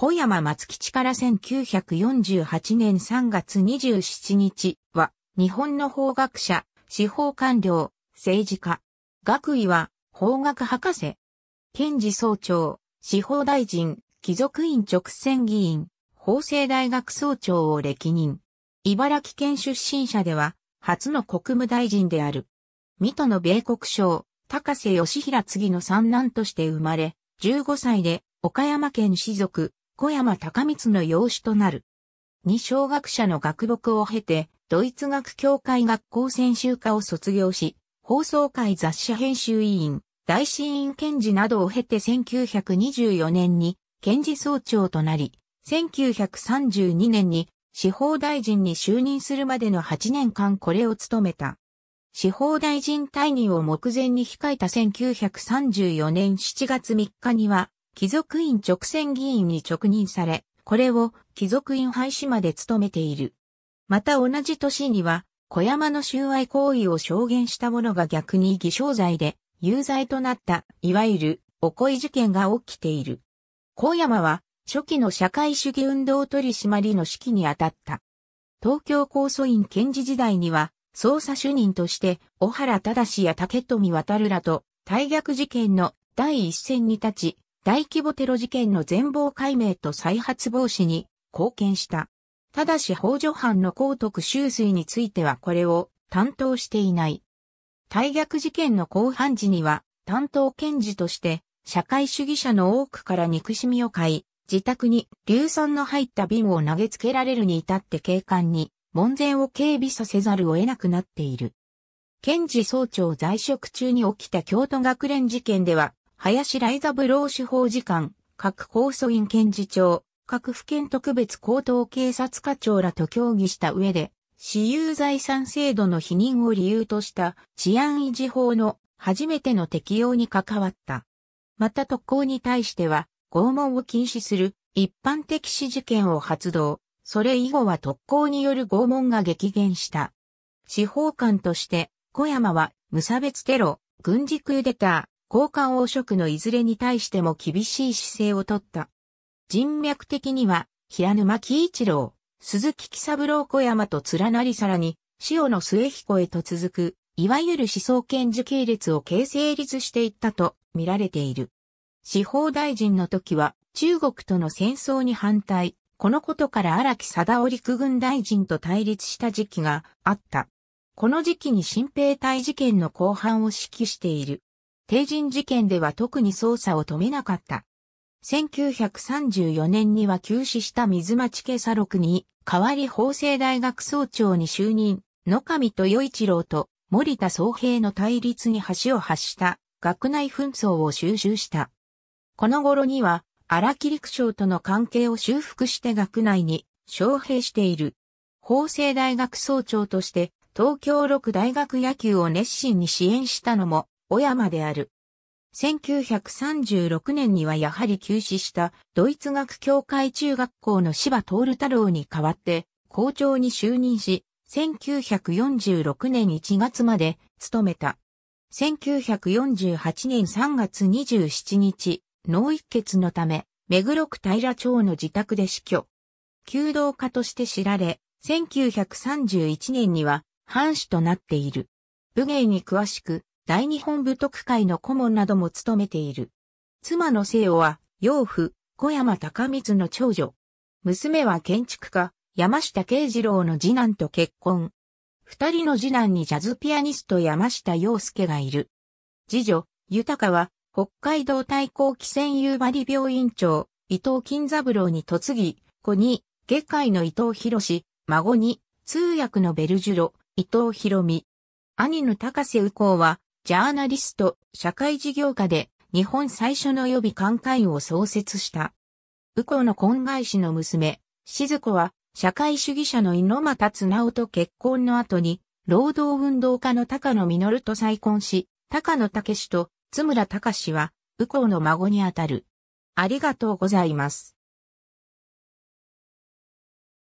小山松吉から1948年3月27日は、日本の法学者、司法官僚、政治家。学位は、法学博士。検事総長、司法大臣、貴族院直選議員、法政大学総長を歴任。茨城県出身者では、初の国務大臣である。水戸の米国省、高瀬義平次の三男として生まれ、15歳で、岡山県士族、小山高光の養子となる。二小学者の学牧を経て、ドイツ学協会学校専修科を卒業し、放送会雑誌編集委員、大師院検事などを経て1924年に検事総長となり、1932年に司法大臣に就任するまでの8年間これを務めた。司法大臣退任を目前に控えた1934年7月3日には、貴族院直選議員に直任され、これを貴族院廃止まで務めている。また同じ年には、小山の収賄行為を証言した者が逆に偽証罪で有罪となった、いわゆる、お恋事件が起きている。小山は、初期の社会主義運動取締りの指揮に当たった。東京高訴院検事時代には、捜査主任として、小原忠や竹富渡らと、大逆事件の第一線に立ち、大規模テロ事件の全貌解明と再発防止に貢献した。ただし法助犯の高徳修水についてはこれを担当していない。大逆事件の後半時には担当検事として社会主義者の多くから憎しみを買い、自宅に硫酸の入った瓶を投げつけられるに至って警官に門前を警備させざるを得なくなっている。検事総長在職中に起きた京都学連事件では林来三郎司法次官、各控訴院検事長、各府県特別高等警察課長らと協議した上で、私有財産制度の否認を理由とした治安維持法の初めての適用に関わった。また特攻に対しては、拷問を禁止する一般的指示権を発動。それ以後は特攻による拷問が激減した。司法官として、小山は無差別テロ、軍事クーデター、交換汚職のいずれに対しても厳しい姿勢をとった。人脈的には、平沼喜一郎、鈴木喜三郎小山と連なりさらに、塩野末彦へと続く、いわゆる思想研受系列を形成立していったと見られている。司法大臣の時は、中国との戦争に反対、このことから荒木貞夫陸軍大臣と対立した時期があった。この時期に新兵隊事件の後半を指揮している。帝人事件では特に捜査を止めなかった。1934年には休止した水町家左六に、代わり法政大学総長に就任、野上豊一郎と森田総平の対立に橋を発した学内紛争を収集した。この頃には荒木陸将との関係を修復して学内に招聘している。法政大学総長として東京六大学野球を熱心に支援したのも小山である。1936年にはやはり休止したドイツ学協会中学校の芝徹太郎に代わって校長に就任し、1946年1月まで務めた。1948年3月27日、脳一血のため、目黒区平町の自宅で死去。弓道家として知られ、1931年には藩主となっている。武芸に詳しく、大日本武徳会の顧問なども務めている。妻の聖夫は、養父、小山高光の長女。娘は建築家、山下慶次郎の次男と結婚。二人の次男にジャズピアニスト山下洋介がいる。次女、豊は、北海道対抗汽船夕張病院長、伊藤金三郎に嫁ぎ、子に、下界の伊藤博士、孫に、通訳のベルジュロ、伊藤博美。兄の高瀬右光は、ジャーナリスト、社会事業家で、日本最初の予備官会を創設した。右近の婚外子の娘、静子は、社会主義者の猪俣綱夫と結婚の後に、労働運動家の高野実と再婚し、高野武と津村隆は、右近の孫にあたる。ありがとうございます。